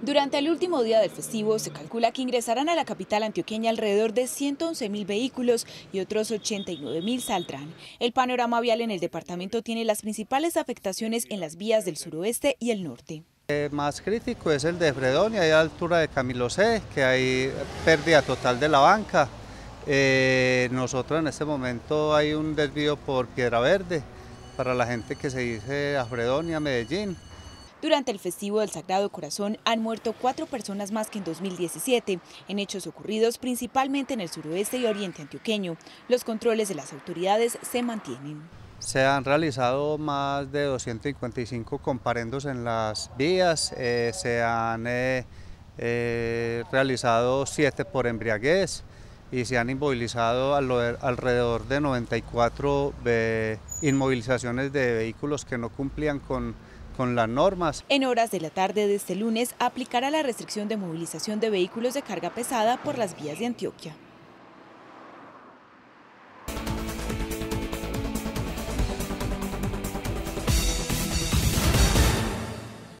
Durante el último día del festivo se calcula que ingresarán a la capital antioqueña alrededor de 111.000 vehículos y otros 89.000 mil saldrán. El panorama vial en el departamento tiene las principales afectaciones en las vías del suroeste y el norte. Eh, más crítico es el de Fredonia, a altura de Camilo C, que hay pérdida total de la banca. Eh, nosotros en este momento hay un desvío por Piedra Verde para la gente que se dice a Fredonia, Medellín. Durante el festivo del Sagrado Corazón han muerto cuatro personas más que en 2017, en hechos ocurridos principalmente en el suroeste y oriente antioqueño. Los controles de las autoridades se mantienen. Se han realizado más de 255 comparendos en las vías, eh, se han eh, eh, realizado siete por embriaguez y se han inmovilizado alrededor de 94 inmovilizaciones de vehículos que no cumplían con con las normas. En horas de la tarde de este lunes aplicará la restricción de movilización de vehículos de carga pesada por las vías de Antioquia.